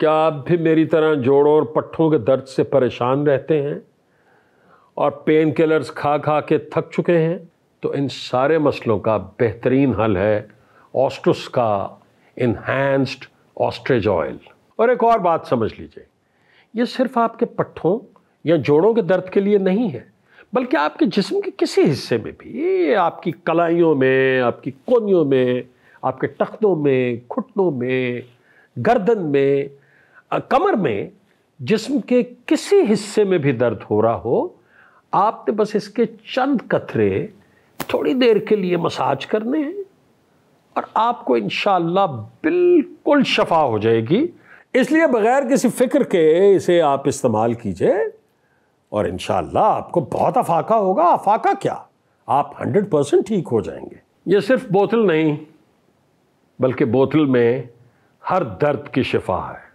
क्या आप भी मेरी तरह जोड़ों और पट्ठों के दर्द से परेशान रहते हैं और पेन किलर्स खा खा के थक चुके हैं तो इन सारे मसलों का बेहतरीन हल है ऑस्ट्रस का इन्हेंस्ड ऑस्ट्रेज ऑयल और एक और बात समझ लीजिए ये सिर्फ आपके पट्ठों या जोड़ों के दर्द के लिए नहीं है बल्कि आपके जिस्म के किसी हिस्से में भी आपकी कलाइयों में आपकी कोनियों में आपके टखनों में घुटनों में गर्दन में कमर में जिस्म के किसी हिस्से में भी दर्द हो रहा हो आपने बस इसके चंद कतरे थोड़ी देर के लिए मसाज करने हैं और आपको इन बिल्कुल शफा हो जाएगी इसलिए बगैर किसी फिक्र के इसे आप इस्तेमाल कीजिए और इन आपको बहुत अफाका होगा अफाका क्या आप 100 परसेंट ठीक हो जाएंगे ये सिर्फ बोतल नहीं बल्कि बोतल में हर दर्द की शिफा है